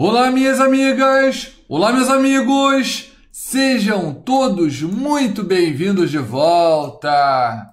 Olá, minhas amigas! Olá, meus amigos! Sejam todos muito bem-vindos de volta!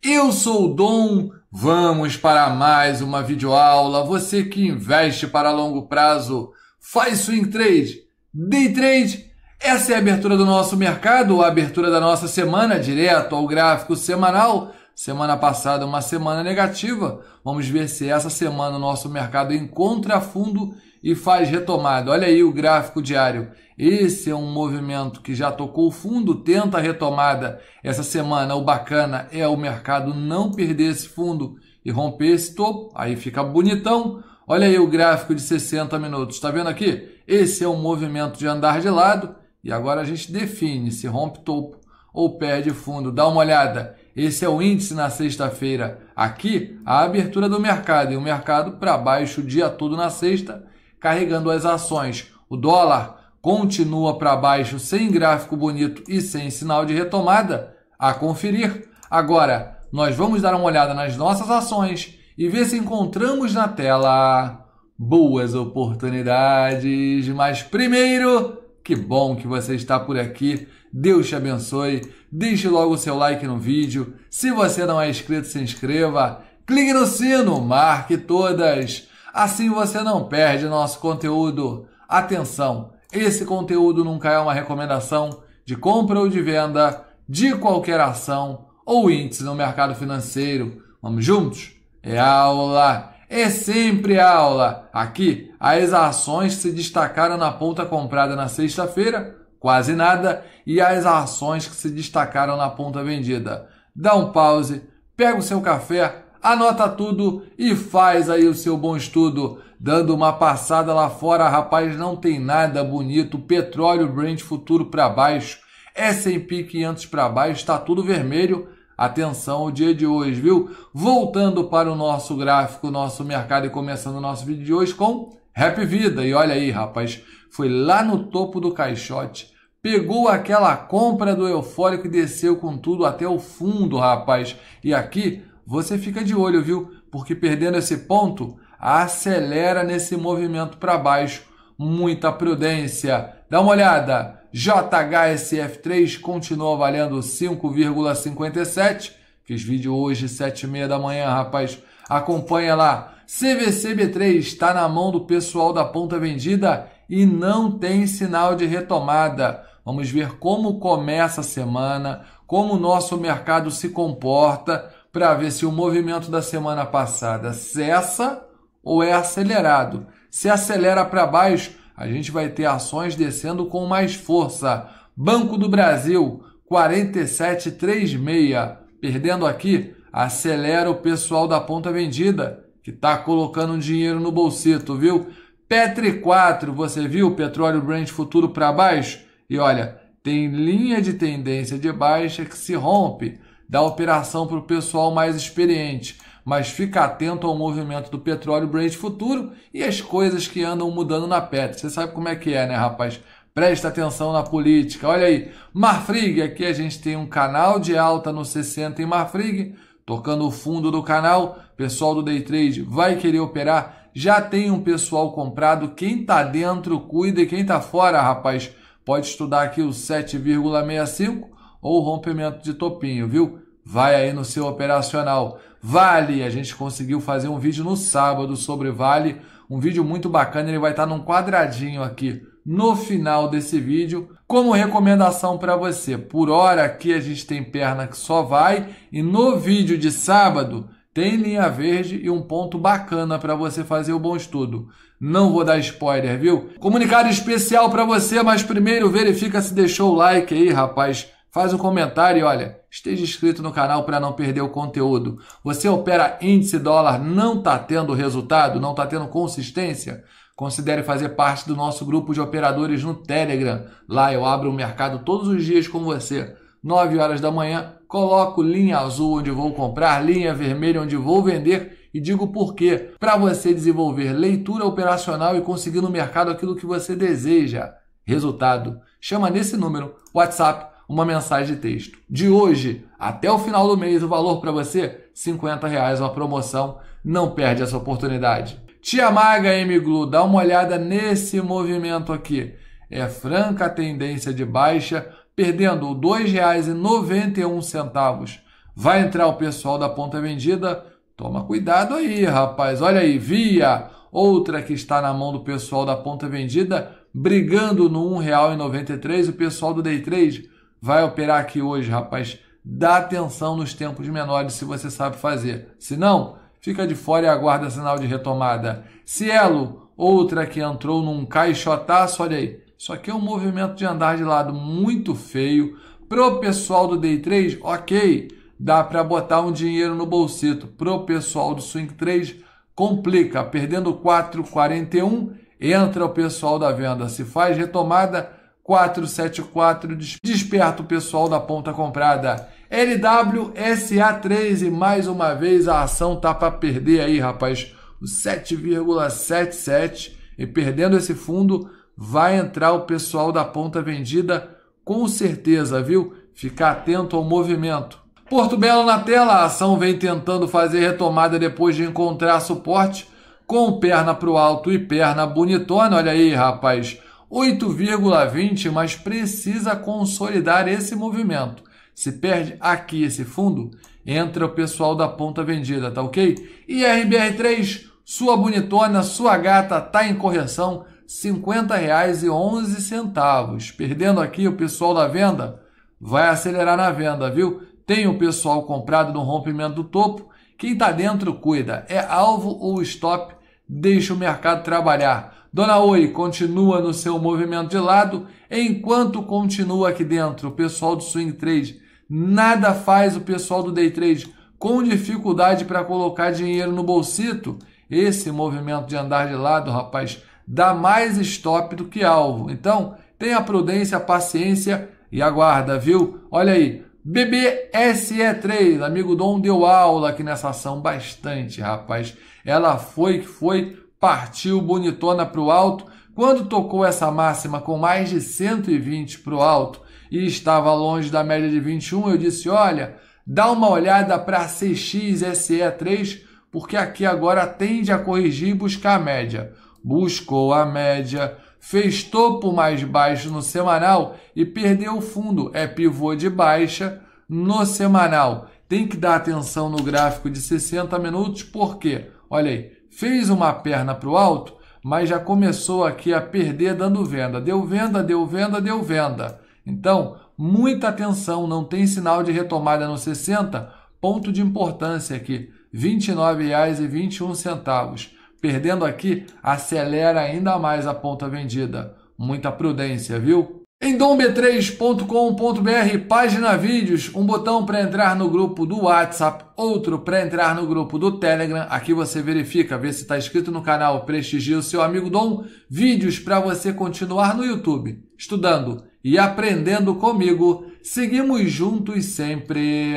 Eu sou o Dom, vamos para mais uma videoaula. Você que investe para longo prazo, faz swing trade, day trade. Essa é a abertura do nosso mercado, a abertura da nossa semana, direto ao gráfico semanal. Semana passada, uma semana negativa. Vamos ver se essa semana o nosso mercado encontra fundo e faz retomada. Olha aí o gráfico diário. Esse é um movimento que já tocou fundo, tenta retomada. Essa semana o bacana é o mercado não perder esse fundo e romper esse topo, aí fica bonitão. Olha aí o gráfico de 60 minutos, está vendo aqui? Esse é um movimento de andar de lado e agora a gente define se rompe topo ou perde fundo. Dá uma olhada. Esse é o índice na sexta-feira. Aqui, a abertura do mercado. E o mercado para baixo o dia todo na sexta carregando as ações. O dólar continua para baixo sem gráfico bonito e sem sinal de retomada. A conferir. Agora, nós vamos dar uma olhada nas nossas ações e ver se encontramos na tela boas oportunidades. Mas primeiro, que bom que você está por aqui. Deus te abençoe. Deixe logo o seu like no vídeo. Se você não é inscrito, se inscreva. Clique no sino, marque todas. Assim você não perde nosso conteúdo. Atenção, esse conteúdo nunca é uma recomendação de compra ou de venda de qualquer ação ou índice no mercado financeiro. Vamos juntos? É aula! É sempre aula! Aqui, as ações que se destacaram na ponta comprada na sexta-feira, quase nada, e as ações que se destacaram na ponta vendida. Dá um pause, pega o seu café, anota tudo e faz aí o seu bom estudo. Dando uma passada lá fora, rapaz, não tem nada bonito. Petróleo Brent futuro para baixo, S&P 500 para baixo, está tudo vermelho. Atenção o dia de hoje, viu? Voltando para o nosso gráfico, nosso mercado e começando o nosso vídeo de hoje com Rap Vida. E olha aí, rapaz, foi lá no topo do caixote pegou aquela compra do eufórico e desceu com tudo até o fundo, rapaz. E aqui você fica de olho, viu? Porque perdendo esse ponto, acelera nesse movimento para baixo. Muita prudência. Dá uma olhada. JHSF3 continua valendo 5,57. Fiz vídeo hoje, 7h30 da manhã, rapaz. Acompanha lá. CVCB3 está na mão do pessoal da ponta vendida e não tem sinal de retomada. Vamos ver como começa a semana, como o nosso mercado se comporta para ver se o movimento da semana passada cessa ou é acelerado. Se acelera para baixo, a gente vai ter ações descendo com mais força. Banco do Brasil, 47,36, perdendo aqui, acelera o pessoal da ponta vendida, que está colocando dinheiro no bolsito, viu? Petri 4, você viu? Petróleo Brent futuro para baixo? E olha, tem linha de tendência de baixa que se rompe da operação para o pessoal mais experiente, mas fica atento ao movimento do petróleo Brent futuro e as coisas que andam mudando na pet. Você sabe como é que é, né, rapaz? Presta atenção na política. Olha aí, Marfrig, aqui a gente tem um canal de alta no 60 em Marfrig, tocando o fundo do canal. Pessoal do day trade vai querer operar. Já tem um pessoal comprado. Quem tá dentro, cuida e quem tá fora, rapaz, pode estudar aqui o 7,65 ou rompimento de topinho, viu? Vai aí no seu operacional. Vale, a gente conseguiu fazer um vídeo no sábado sobre Vale, um vídeo muito bacana, ele vai estar tá num quadradinho aqui no final desse vídeo, como recomendação para você. Por hora aqui a gente tem perna que só vai e no vídeo de sábado tem linha verde e um ponto bacana para você fazer o bom estudo. Não vou dar spoiler, viu? Comunicado especial para você, mas primeiro verifica se deixou o like aí, rapaz. Faz um comentário e olha, esteja inscrito no canal para não perder o conteúdo. Você opera índice dólar, não está tendo resultado, não está tendo consistência? Considere fazer parte do nosso grupo de operadores no Telegram. Lá eu abro o mercado todos os dias com você. 9 horas da manhã, coloco linha azul onde vou comprar, linha vermelha onde vou vender e digo por quê. Para você desenvolver leitura operacional e conseguir no mercado aquilo que você deseja. Resultado: chama nesse número, WhatsApp uma mensagem de texto. De hoje até o final do mês, o valor para você, 50 reais, uma promoção. Não perde essa oportunidade. Tia Maga M Glue, dá uma olhada nesse movimento aqui. É franca tendência de baixa, perdendo R$ 2,91. Vai entrar o pessoal da ponta vendida? Toma cuidado aí, rapaz. Olha aí, via outra que está na mão do pessoal da ponta vendida, brigando no R$ 1,93. O pessoal do Day 3 vai operar aqui hoje, rapaz, dá atenção nos tempos menores se você sabe fazer. Se não, fica de fora e aguarda sinal de retomada. Cielo, outra que entrou num caixotaço, olha aí. Isso aqui é um movimento de andar de lado muito feio. Pro pessoal do Day 3, ok, dá para botar um dinheiro no bolsito. Pro pessoal do Swing 3, complica. Perdendo 4,41, entra o pessoal da venda. Se faz retomada, 474 desperta o pessoal da ponta comprada. LWSA3 e mais uma vez a ação tá para perder aí, rapaz. O 7,77 e perdendo esse fundo vai entrar o pessoal da ponta vendida com certeza, viu? Ficar atento ao movimento. Porto Belo na tela, a ação vem tentando fazer retomada depois de encontrar suporte com perna para o alto e perna bonitona. Olha aí, rapaz. 8,20, mas precisa consolidar esse movimento. Se perde aqui esse fundo, entra o pessoal da ponta vendida, tá ok? E RBR3, sua bonitona, sua gata tá em correção, R$ 50,11. Perdendo aqui o pessoal da venda, vai acelerar na venda, viu? Tem o pessoal comprado no rompimento do topo. Quem está dentro cuida. É alvo ou stop? Deixa o mercado trabalhar. Dona Oi continua no seu movimento de lado, enquanto continua aqui dentro o pessoal do swing trade. Nada faz o pessoal do day trade com dificuldade para colocar dinheiro no bolsito. Esse movimento de andar de lado, rapaz, dá mais stop do que alvo. Então, tenha prudência, paciência e aguarda, viu? Olha aí, BBSE3, amigo Dom deu aula aqui nessa ação bastante, rapaz. Ela foi que foi partiu bonitona para o alto. Quando tocou essa máxima com mais de 120 para o alto e estava longe da média de 21, eu disse: olha, dá uma olhada para CXSE3, porque aqui agora tende a corrigir e buscar a média. Buscou a média, fez topo mais baixo no semanal e perdeu o fundo. É pivô de baixa no semanal tem que dar atenção no gráfico de 60 minutos, porque, olha aí, fez uma perna para o alto, mas já começou aqui a perder dando venda. Deu venda, deu venda, deu venda. Então, muita atenção, não tem sinal de retomada no 60, ponto de importância aqui, R$ 29,21. Perdendo aqui, acelera ainda mais a ponta vendida. Muita prudência, viu? Em domb3.com.br, página vídeos, um botão para entrar no grupo do WhatsApp, outro para entrar no grupo do Telegram. Aqui você verifica, vê se está inscrito no canal, prestigia o seu amigo Dom. Vídeos para você continuar no YouTube, estudando e aprendendo comigo. Seguimos juntos sempre,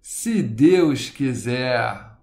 se Deus quiser.